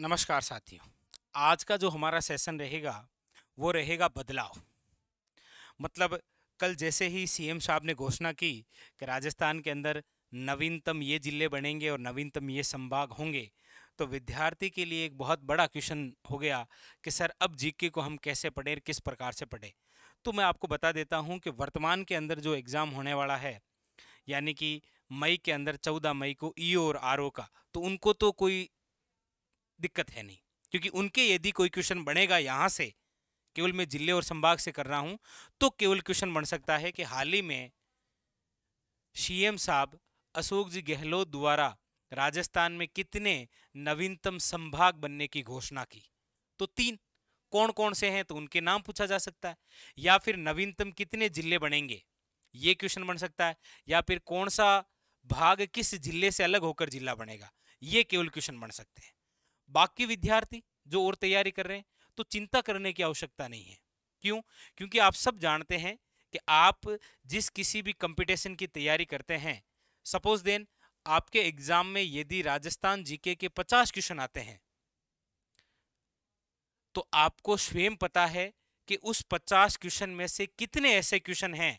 नमस्कार साथियों आज का जो हमारा सेशन रहेगा वो रहेगा बदलाव मतलब कल जैसे ही सीएम साहब ने घोषणा की कि राजस्थान के अंदर नवीनतम ये ज़िले बनेंगे और नवीनतम ये संभाग होंगे तो विद्यार्थी के लिए एक बहुत बड़ा क्वेश्चन हो गया कि सर अब जीके को हम कैसे पढ़ें किस प्रकार से पढ़ें तो मैं आपको बता देता हूँ कि वर्तमान के अंदर जो एग्ज़ाम होने वाला है यानी कि मई के अंदर चौदह मई को ई e और आर का तो उनको तो कोई दिक्कत है नहीं क्योंकि उनके यदि कोई क्वेश्चन बनेगा यहाँ से केवल मैं जिले और संभाग से कर रहा हूँ तो केवल क्वेश्चन बन सकता है कि हाल ही में सीएम साहब अशोक जी गहलोत द्वारा राजस्थान में कितने नवीनतम संभाग बनने की घोषणा की तो तीन कौन कौन से हैं तो उनके नाम पूछा जा सकता है या फिर नवीनतम कितने जिले बनेंगे ये क्वेश्चन बन सकता है या फिर कौन सा भाग किस जिले से अलग होकर जिला बनेगा ये केवल क्वेश्चन बन सकते हैं बाकी विद्यार्थी जो और तैयारी कर रहे हैं तो चिंता करने की आवश्यकता नहीं है क्यों क्योंकि आप सब जानते हैं कि आप जिस किसी भी कंपटीशन की तैयारी करते हैं सपोज देन आपके एग्जाम में यदि राजस्थान जीके के 50 क्वेश्चन आते हैं तो आपको स्वयं पता है कि उस 50 क्वेश्चन में से कितने ऐसे क्वेश्चन हैं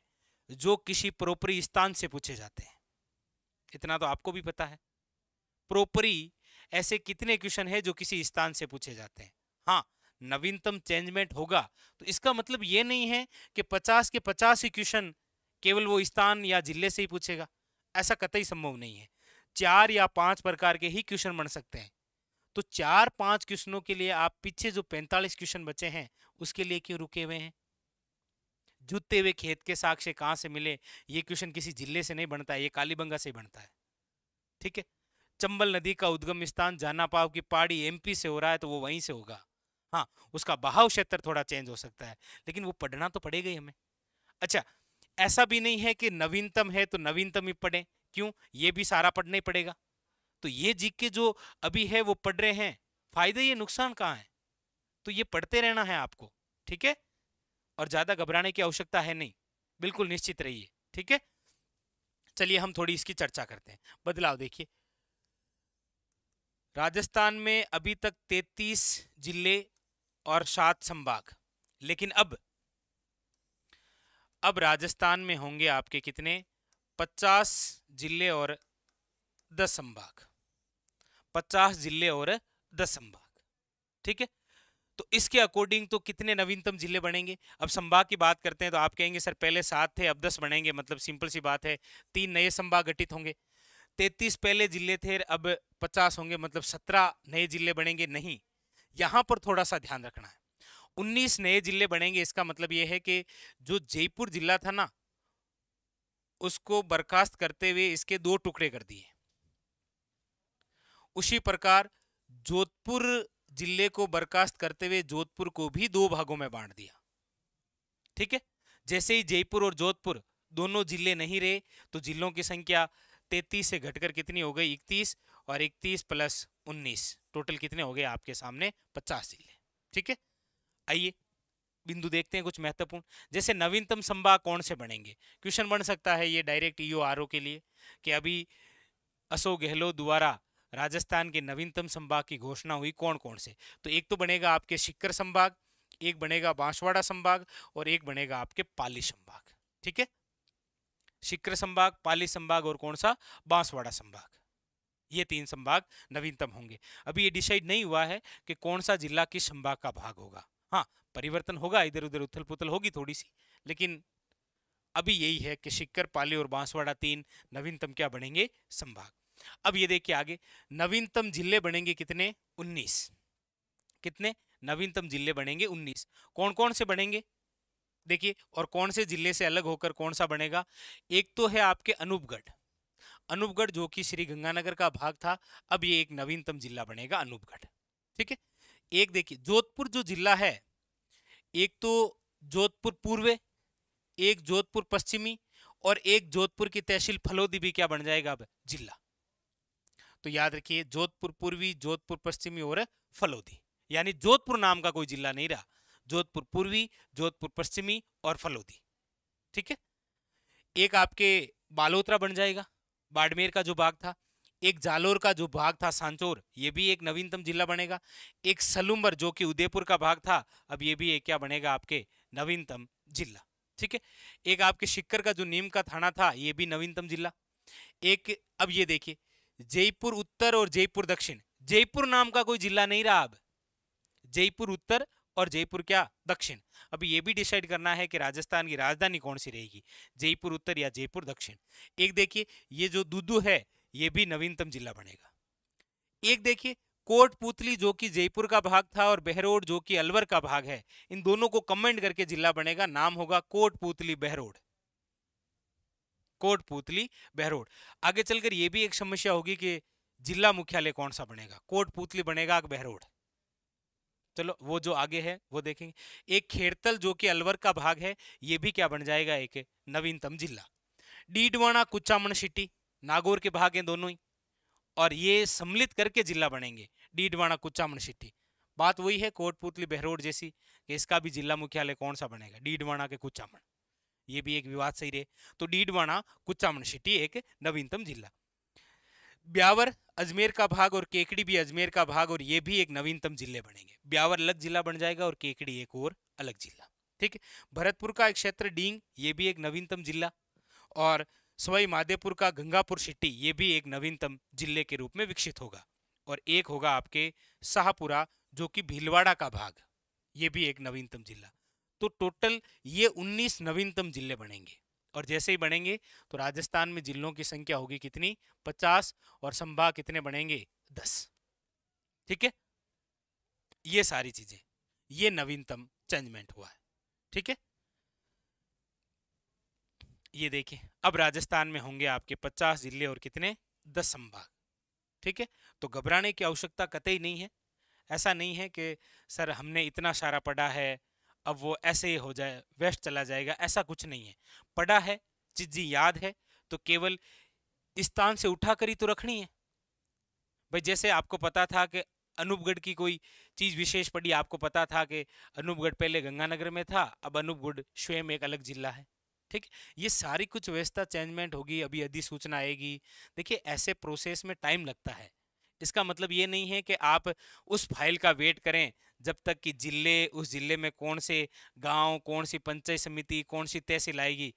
जो किसी प्रोपरी स्थान से पूछे जाते हैं इतना तो आपको भी पता है प्रोपरी ऐसे कितने क्वेश्चन है जो किसी स्थान से पूछे जाते हैं हाँ नवीनतम चेंजमेंट होगा तो इसका मतलब ये नहीं है कि 50 के 50 ही क्वेश्चन केवल वो स्थान या जिले से ही पूछेगा ऐसा कतई संभव नहीं है चार या पांच प्रकार के ही क्वेश्चन बन सकते हैं तो चार पांच क्वेश्चनों के लिए आप पीछे जो पैंतालीस क्वेश्चन बचे हैं उसके लिए क्यों रुके हुए हैं जूते हुए खेत के साक्ष्य कहाँ से मिले ये क्वेश्चन किसी जिले से नहीं बनता है ये कालीबंगा से बनता है ठीक है चंबल नदी का उद्गम स्थान जानापाव की पहाड़ी एमपी से हो रहा है तो वो वहीं से होगा हाँ उसका बहाव क्षेत्र थोड़ा चेंज हो सकता है लेकिन वो पढ़ना तो पड़ेगा ही हमें अच्छा ऐसा भी नहीं है कि नवीनतम है तो नवीनतम ही पढ़ें क्यों ये भी सारा पढ़ना ही पड़ेगा तो ये जी के जो अभी है वो पढ़ रहे हैं फायदे ये नुकसान कहाँ है तो ये पढ़ते रहना है आपको ठीक है और ज्यादा घबराने की आवश्यकता है नहीं बिल्कुल निश्चित रहिए ठीक है चलिए हम थोड़ी इसकी चर्चा करते हैं बदलाव देखिए राजस्थान में अभी तक 33 जिले और सात संभाग लेकिन अब अब राजस्थान में होंगे आपके कितने 50 जिले और 10 संभाग 50 जिले और 10 संभाग ठीक है तो इसके अकॉर्डिंग तो कितने नवीनतम जिले बनेंगे अब संभाग की बात करते हैं तो आप कहेंगे सर पहले सात थे अब दस बनेंगे मतलब सिंपल सी बात है तीन नए संभाग गठित होंगे तैतीस पहले जिले थे अब पचास होंगे मतलब सत्रह नए जिले बनेंगे नहीं यहाँ पर थोड़ा सा ध्यान रखना है उन्नीस नए जिले बनेंगे इसका मतलब यह है कि जो जयपुर जिला था ना उसको बर्खास्त करते हुए इसके दो टुकड़े कर दिए उसी प्रकार जोधपुर जिले को बर्खास्त करते हुए जोधपुर को भी दो भागों में बांट दिया ठीक है जैसे ही जयपुर और जोधपुर दोनों जिले नहीं रहे तो जिलों की संख्या तैतीस से घटकर कितनी हो गई इकतीस और इकतीस प्लस उन्नीस टोटल कितने हो गए आपके सामने पचास जिले ठीक है आइए बिंदु देखते हैं कुछ महत्वपूर्ण जैसे नवीनतम संभाग कौन से बनेंगे क्वेश्चन बन सकता है ये डायरेक्ट ई e ओ के लिए कि अभी अशोक गहलोत द्वारा राजस्थान के नवीनतम संभाग की घोषणा हुई कौन कौन से तो एक तो बनेगा आपके शिक्कर संभाग एक बनेगा बांसवाड़ा संभाग और एक बनेगा आपके पाली संभाग ठीक है शिक्र संभाग पाली संभाग और कौन सा बांसवाड़ा संभाग ये तीन संभाग नवीनतम होंगे अभी ये डिसाइड नहीं हुआ है कि कौन सा जिला किस संभाग का भाग होगा हाँ परिवर्तन होगा इधर उधर उथल पुथल होगी थोड़ी सी लेकिन अभी यही है कि शिक्कर पाली और बांसवाड़ा तीन नवीनतम क्या बनेंगे संभाग अब ये देखिए आगे नवीनतम जिले बनेंगे कितने उन्नीस कितने नवीनतम जिले बनेंगे उन्नीस कौन कौन से बनेंगे देखिए और कौन से जिले से अलग होकर कौन सा बनेगा एक तो है आपके अनूपगढ़ अनूपगढ़ जो कि श्री गंगानगर का भाग था अब ये एक नवीनतम जिला बनेगा अनूपगढ़ ठीक है एक देखिए जोधपुर जो जिला है एक तो जोधपुर पूर्व एक जोधपुर पश्चिमी और एक जोधपुर की तहसील फलोदी भी क्या बन जाएगा अब जिला तो याद रखिए जोधपुर पूर्वी जोधपुर पश्चिमी और फलोदी यानी जोधपुर नाम का कोई जिला नहीं रहा जोधपुर पूर्वी जोधपुर पश्चिमी और फलोदी ठीक है एक आपके बालोत्रा बन जाएगा बाड़मेर का जो भाग था एक जालोर का जो भाग था सांचोर ये भी एक नवीनतम जिला बनेगा एक सलूम्बर जो कि उदयपुर का भाग था अब ये भी एक क्या बनेगा आपके नवीनतम जिला ठीक है एक आपके शिक्कर का जो नीम का थाना था ये भी नवीनतम जिला एक अब ये देखिए जयपुर उत्तर और जयपुर दक्षिण जयपुर नाम का कोई जिला नहीं रहा अब जयपुर उत्तर और जयपुर क्या दक्षिण अभी ये भी डिसाइड करना है कि राजस्थान की राजधानी कौन सी रहेगी जयपुर उत्तर या जयपुर दक्षिण एक देखिए ये जो दुदू है ये भी नवीनतम जिला बनेगा एक देखिए कोटपुतली जो कि जयपुर का भाग था और बहरोड जो कि अलवर का भाग है इन दोनों को कमेंट करके जिला बनेगा नाम होगा कोटपुतली बहरोड कोटपुतली बहरोड आगे चलकर यह भी एक समस्या होगी कि जिला मुख्यालय कौन सा बनेगा कोटपुतली बनेगा बहरोड चलो वो जो आगे है वो देखेंगे एक खेड़तल जो कि अलवर का भाग है ये भी क्या बन जाएगा एक नवीनतम जिला डीडवाणा कुचामन सिटी नागौर के भाग हैं दोनों ही और ये सम्मिलित करके जिला बनेंगे डीडवाणा कुचामन सिटी बात वही है कोटपुतली बहरोड जैसी कि इसका भी जिला मुख्यालय कौन सा बनेगा डीडवाणा के कुचामन ये भी एक विवाद सही रहे तो डीडवाणा कुचामन सिटी एक नवीनतम जिला ब्यावर अजमेर का भाग और केकड़ी भी अजमेर का भाग और ये भी एक नवीनतम जिले बनेंगे ब्यावर अलग जिला बन जाएगा और केकड़ी एक और अलग जिला ठीक है भरतपुर का एक क्षेत्र डींग ये भी एक नवीनतम जिला और सवाई माधेपुर का गंगापुर सिटी ये भी एक नवीनतम जिले के रूप में विकसित होगा और एक होगा आपके शाहपुरा जो कि भीलवाड़ा का भाग ये भी एक नवीनतम जिला तो टोटल ये 19 नवीनतम जिले बनेंगे और जैसे ही बढ़ेंगे तो राजस्थान में जिलों की संख्या होगी कितनी पचास और संभाग कितने बढ़ेंगे दस ठीक है ये सारी चीजें ये नवीनतम चेंजमेंट हुआ है ठीक है ये देखिए अब राजस्थान में होंगे आपके पचास जिले और कितने दस संभाग ठीक है तो घबराने की आवश्यकता कतई नहीं है ऐसा नहीं है कि सर हमने इतना सारा पढ़ा है अब वो ऐसे ही हो जाए व्यस्त चला जाएगा ऐसा कुछ नहीं है पढ़ा है चीज़ें याद है तो केवल स्थान से उठा कर ही तो रखनी है भाई जैसे आपको पता था कि अनूपगढ़ की कोई चीज़ विशेष पड़ी आपको पता था कि अनूपगढ़ पहले गंगानगर में था अब अनूपगढ़ स्वयं एक अलग जिला है ठीक ये सारी कुछ व्यवस्था चेंजमेंट होगी अभी अधिसूचना आएगी देखिए ऐसे प्रोसेस में टाइम लगता है इसका मतलब ये नहीं है कि आप उस फाइल का वेट करें जब तक कि जिले उस जिले में कौन से गांव कौन सी पंचायत समिति कौन सी तहसील आएगी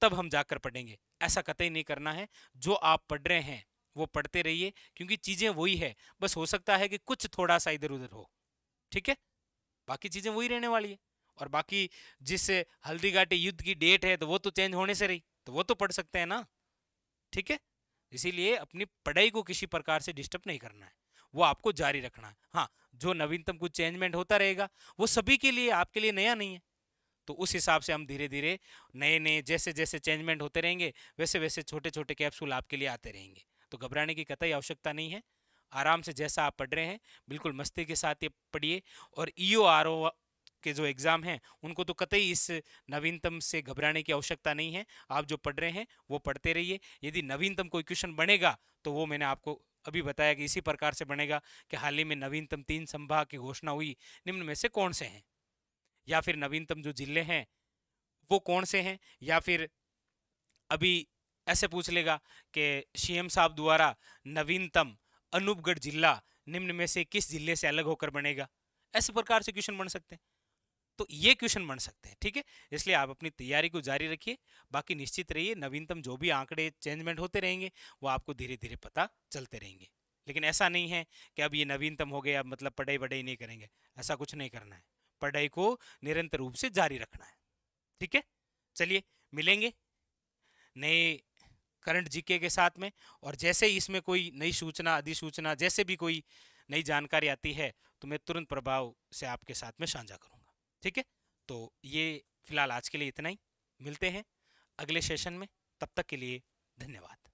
तब हम जाकर पढ़ेंगे ऐसा कतई नहीं करना है जो आप पढ़ रहे हैं वो पढ़ते रहिए क्योंकि चीज़ें वही है बस हो सकता है कि कुछ थोड़ा सा इधर उधर हो ठीक है बाकी चीज़ें वही रहने वाली है और बाकी जिस हल्दी घाटी युद्ध की डेट है तो वो तो चेंज होने से रही तो वो तो पढ़ सकते हैं ना ठीक है इसीलिए अपनी पढ़ाई को किसी प्रकार से डिस्टर्ब नहीं करना है वो आपको जारी रखना है हाँ जो नवीनतम कुछ चेंजमेंट होता रहेगा वो सभी के लिए आपके लिए नया नहीं है तो उस हिसाब से हम धीरे धीरे नए नए जैसे जैसे चेंजमेंट होते रहेंगे वैसे वैसे छोटे छोटे कैप्सूल आपके लिए आते रहेंगे तो घबराने की कतई आवश्यकता नहीं है आराम से जैसा आप पढ़ रहे हैं बिल्कुल मस्ती के साथ ये पढ़िए और ई ओ आर ओ के जो एग्ज़ाम हैं उनको तो कतई इस नवीनतम से घबराने की आवश्यकता नहीं है आप जो पढ़ रहे हैं वो पढ़ते रहिए यदि नवीनतम कोई क्वेश्चन बनेगा तो वो मैंने आपको अभी बताया कि इसी प्रकार से बनेगा कि हाल ही में नवीनतम तीन संभाग की घोषणा हुई निम्न में से कौन से हैं या फिर नवीनतम जो जिले हैं वो कौन से हैं या फिर अभी ऐसे पूछ लेगा कि सीएम साहब द्वारा नवीनतम अनूपगढ़ जिला निम्न में से किस जिले से अलग होकर बनेगा ऐसे प्रकार से क्वेश्चन बन सकते हैं तो ये क्वेश्चन बन सकते हैं ठीक है इसलिए आप अपनी तैयारी को जारी रखिए बाकी निश्चित रहिए नवीनतम जो भी आंकड़े चेंजमेंट होते रहेंगे वो आपको धीरे धीरे पता चलते रहेंगे लेकिन ऐसा नहीं है कि अब ये नवीनतम हो गए अब मतलब पढ़ाई वढ़ाई नहीं करेंगे ऐसा कुछ नहीं करना है पढ़ाई को निरंतर रूप से जारी रखना है ठीक है चलिए मिलेंगे नए करंट जीके के साथ में और जैसे ही इसमें कोई नई सूचना अधिसूचना जैसे भी कोई नई जानकारी आती है तो मैं तुरंत प्रभाव से आपके साथ में साझा करूँ ठीक है तो ये फिलहाल आज के लिए इतना ही मिलते हैं अगले सेशन में तब तक के लिए धन्यवाद